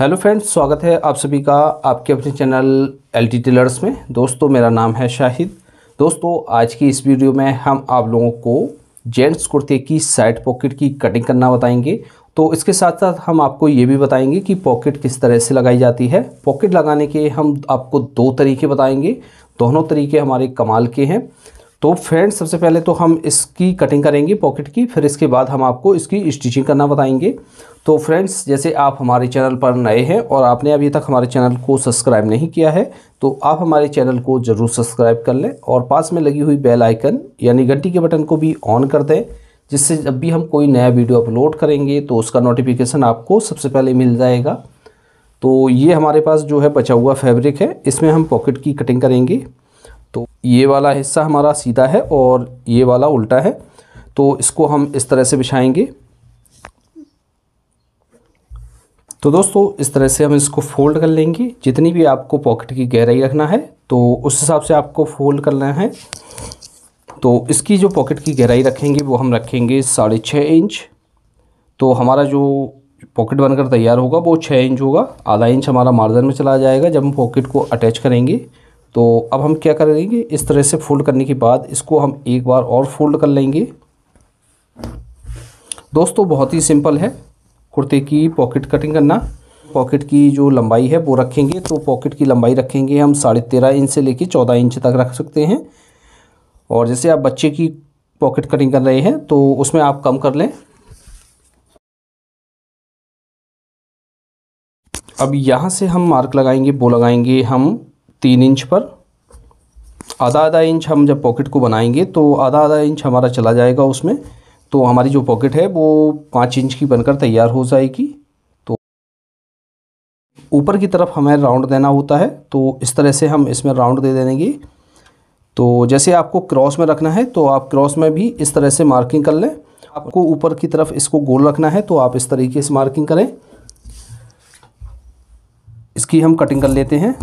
hello friends स्वागत है आप सभी का आपके अपने चैनल एल टी टेलर्स में दोस्तों मेरा नाम है शाहिद दोस्तों आज की इस वीडियो में हम आप लोगों को जेंट्स कुर्ते की साइड पॉकेट की कटिंग करना बताएंगे तो इसके साथ साथ हम आपको ये भी बताएंगे कि पॉकेट किस तरह से लगाई जाती है पॉकेट लगाने के हम आपको दो तरीके बताएंगे दोनों तरीके हमारे कमाल के हैं तो फ्रेंड्स सबसे पहले तो हम इसकी कटिंग करेंगे पॉकेट की फिर इसके बाद हम आपको इसकी स्टिचिंग करना बताएंगे तो फ्रेंड्स जैसे आप हमारे चैनल पर नए हैं और आपने अभी तक हमारे चैनल को सब्सक्राइब नहीं किया है तो आप हमारे चैनल को ज़रूर सब्सक्राइब कर लें और पास में लगी हुई बेल आइकन यानी घंटी के बटन को भी ऑन कर दें जिससे जब भी हम कोई नया वीडियो अपलोड करेंगे तो उसका नोटिफिकेशन आपको सबसे पहले मिल जाएगा तो ये हमारे पास जो है बचा हुआ फैब्रिक है इसमें हम पॉकेट की कटिंग करेंगे ये वाला हिस्सा हमारा सीधा है और ये वाला उल्टा है तो इसको हम इस तरह से बिछाएंगे तो दोस्तों इस तरह से हम इसको फोल्ड कर लेंगे जितनी भी आपको पॉकेट की गहराई रखना है तो उस हिसाब से आपको फोल्ड करना है तो इसकी जो पॉकेट की गहराई रखेंगे वो हम रखेंगे साढ़े छः इंच तो हमारा जो पॉकेट बनकर तैयार होगा वो छः इंच होगा आधा इंच हमारा मार्जन में चला जाएगा जब हम पॉकेट को अटैच करेंगे तो अब हम क्या करेंगे इस तरह से फोल्ड करने के बाद इसको हम एक बार और फोल्ड कर लेंगे दोस्तों बहुत ही सिंपल है कुर्ते की पॉकेट कटिंग करना पॉकेट की जो लंबाई है वो रखेंगे तो पॉकेट की लंबाई रखेंगे हम साढ़े तेरह इंच से लेकर चौदह इंच तक रख सकते हैं और जैसे आप बच्चे की पॉकेट कटिंग कर रहे हैं तो उसमें आप कम कर लें अब यहाँ से हम मार्क लगाएंगे वो लगाएंगे हम तीन इंच पर आधा आधा इंच हम जब पॉकेट को बनाएंगे तो आधा आधा इंच हमारा चला जाएगा उसमें तो हमारी जो पॉकेट है वो पाँच इंच की बनकर तैयार हो जाएगी तो ऊपर की तरफ हमें राउंड देना होता है तो इस तरह से हम इसमें राउंड दे देंगे तो जैसे आपको क्रॉस में रखना है तो आप क्रॉस में भी इस तरह से मार्किंग कर लें आपको ऊपर की तरफ इसको गोल रखना है तो आप इस तरीके से मार्किंग करें इसकी हम कटिंग कर लेते हैं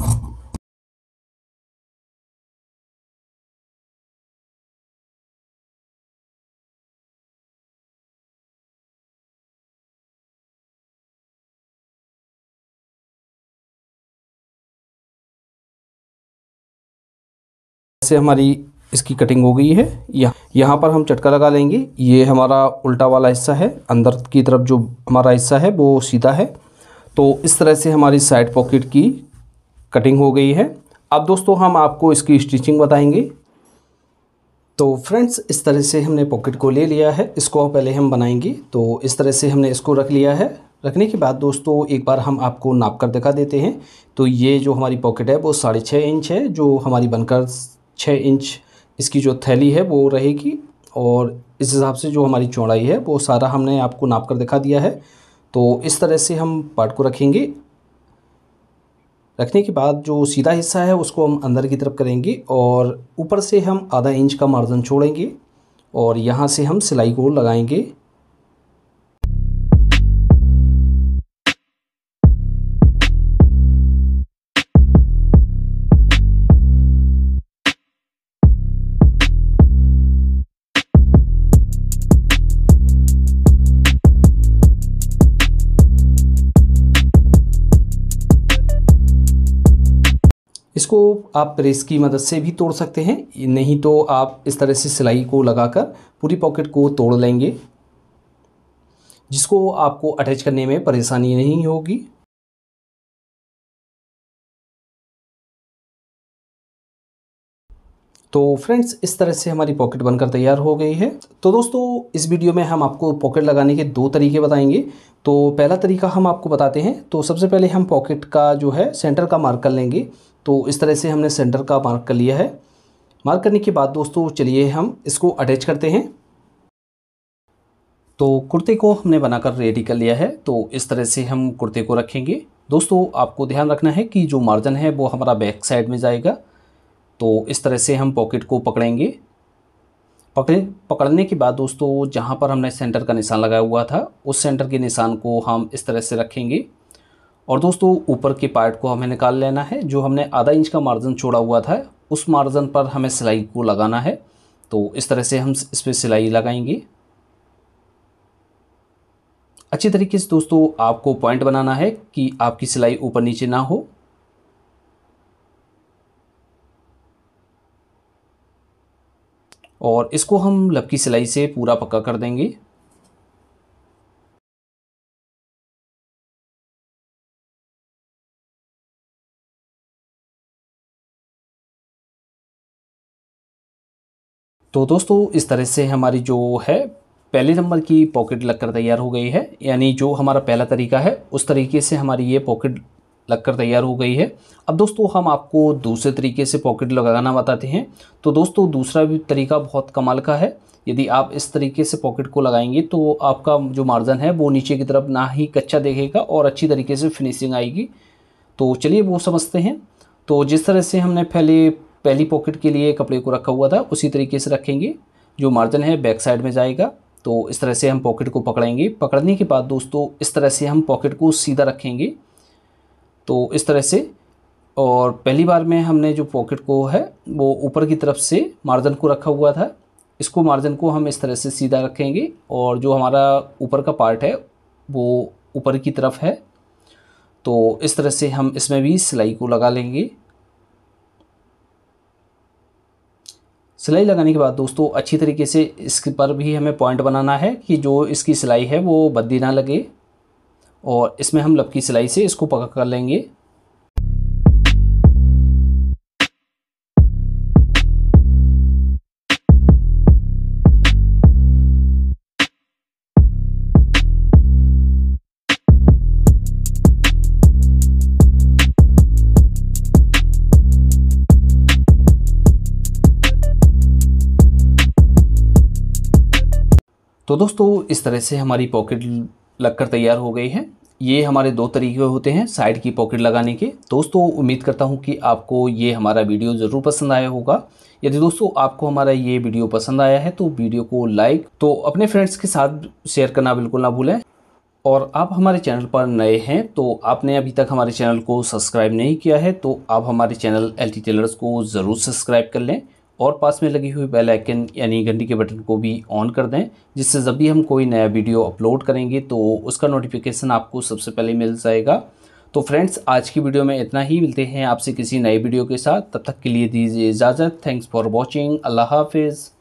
से हमारी इसकी कटिंग हो गई है यहाँ यहाँ पर हम चटका लगा लेंगे ये हमारा उल्टा वाला हिस्सा है अंदर की तरफ जो हमारा हिस्सा है वो सीधा है तो इस तरह से हमारी साइड पॉकेट की कटिंग हो गई है अब दोस्तों हम आपको इसकी स्टिचिंग बताएंगे तो फ्रेंड्स इस तरह से हमने पॉकेट को ले लिया है इसको पहले हम बनाएंगे तो इस तरह से हमने इसको रख लिया है रखने के बाद दोस्तों एक बार हम आपको नाप कर दिखा देते हैं तो ये जो हमारी पॉकेट है वो साढ़े छः इंच है जो हमारी बनकर छः इंच इसकी जो थैली है वो रहेगी और इस हिसाब से जो हमारी चौड़ाई है वो सारा हमने आपको नाप कर दिखा दिया है तो इस तरह से हम पार्ट को रखेंगे रखने के बाद जो सीधा हिस्सा है उसको हम अंदर की तरफ करेंगे और ऊपर से हम आधा इंच का मार्जिन छोड़ेंगे और यहाँ से हम सिलाई को लगाएंगे इसको आप प्रेस की मदद से भी तोड़ सकते हैं नहीं तो आप इस तरह से सिलाई को लगाकर पूरी पॉकेट को तोड़ लेंगे जिसको आपको अटैच करने में परेशानी नहीं होगी तो फ्रेंड्स इस तरह से हमारी पॉकेट बनकर तैयार हो गई है तो दोस्तों इस वीडियो में हम आपको पॉकेट लगाने के दो तरीके बताएंगे तो पहला तरीका हम आपको बताते हैं तो सबसे पहले हम पॉकेट का जो है सेंटर का मार्क कर लेंगे तो इस तरह से हमने सेंटर का मार्क कर लिया है मार्क करने के बाद दोस्तों चलिए हम इसको अटैच करते हैं तो कुर्ते को हमने बनाकर रेडी कर लिया है तो इस तरह से हम कुर्ते को रखेंगे दोस्तों आपको ध्यान रखना है कि जो मार्जिन है वो हमारा बैक साइड में जाएगा तो इस तरह से हम पॉकेट को पकड़ेंगे पकड़े पकड़ने के बाद दोस्तों जहाँ पर हमने सेंटर का निशान लगाया हुआ था उस सेंटर के निशान को हम इस तरह से रखेंगे और दोस्तों ऊपर के पार्ट को हमें निकाल लेना है जो हमने आधा इंच का मार्जिन छोड़ा हुआ था उस मार्जिन पर हमें सिलाई को लगाना है तो इस तरह से हम इस पर सिलाई लगाएंगे अच्छे तरीके से दोस्तों आपको पॉइंट बनाना है कि आपकी सिलाई ऊपर नीचे ना हो और इसको हम लपकी सिलाई से पूरा पक्का कर देंगे तो दोस्तों इस तरह से हमारी जो है पहले नंबर की पॉकेट लगकर तैयार हो गई है यानी जो हमारा पहला तरीका है उस तरीके से हमारी ये पॉकेट लगकर तैयार हो गई है अब दोस्तों हम आपको दूसरे तरीके से पॉकेट लगाना बताते हैं तो दोस्तों दूसरा भी तरीका बहुत कमाल का है यदि आप इस तरीके से पॉकेट को लगाएंगे तो आपका जो मार्जन है वो नीचे की तरफ ना ही कच्चा देखेगा और अच्छी तरीके से फिनिशिंग आएगी तो चलिए वो समझते हैं तो जिस तरह से हमने पहले पहली पॉकेट के लिए कपड़े को रखा हुआ था उसी तरीके से रखेंगे जो मार्जिन है बैक साइड में जाएगा तो इस तरह से हम पॉकेट को पकड़ेंगे पकड़ने के बाद दोस्तों इस तरह से हम पॉकेट को सीधा रखेंगे तो इस तरह से और पहली बार में हमने जो पॉकेट को है वो ऊपर की तरफ से मार्जिन को रखा हुआ था इसको मार्जिन को हम इस तरह से सीधा रखेंगे और जो हमारा ऊपर का पार्ट है वो ऊपर की तरफ है तो इस तरह से हम इसमें भी सिलाई को लगा लेंगे सिलाई लगाने के बाद दोस्तों अच्छी तरीके से इस पर भी हमें पॉइंट बनाना है कि जो इसकी सिलाई है वो बद्दी ना लगे और इसमें हम लपकी सिलाई से इसको पका कर लेंगे तो दोस्तों इस तरह से हमारी पॉकेट लगकर तैयार हो गई है ये हमारे दो तरीके होते हैं साइड की पॉकेट लगाने के दोस्तों उम्मीद करता हूँ कि आपको ये हमारा वीडियो ज़रूर पसंद आया होगा यदि दोस्तों आपको हमारा ये वीडियो पसंद आया है तो वीडियो को लाइक तो अपने फ्रेंड्स के साथ शेयर करना बिल्कुल ना भूलें और आप हमारे चैनल पर नए हैं तो आपने अभी तक हमारे चैनल को सब्सक्राइब नहीं किया है तो आप हमारे चैनल एल टी टेलर्स को ज़रूर सब्सक्राइब कर लें और पास में लगी हुई बेल आइकन यानी घंटी के बटन को भी ऑन कर दें जिससे जब भी हम कोई नया वीडियो अपलोड करेंगे तो उसका नोटिफिकेशन आपको सबसे पहले मिल जाएगा तो फ्रेंड्स आज की वीडियो में इतना ही मिलते हैं आपसे किसी नए वीडियो के साथ तब तक के लिए दीजिए इजाज़त थैंक्स फॉर वॉचिंग अल्लाह हाफिज़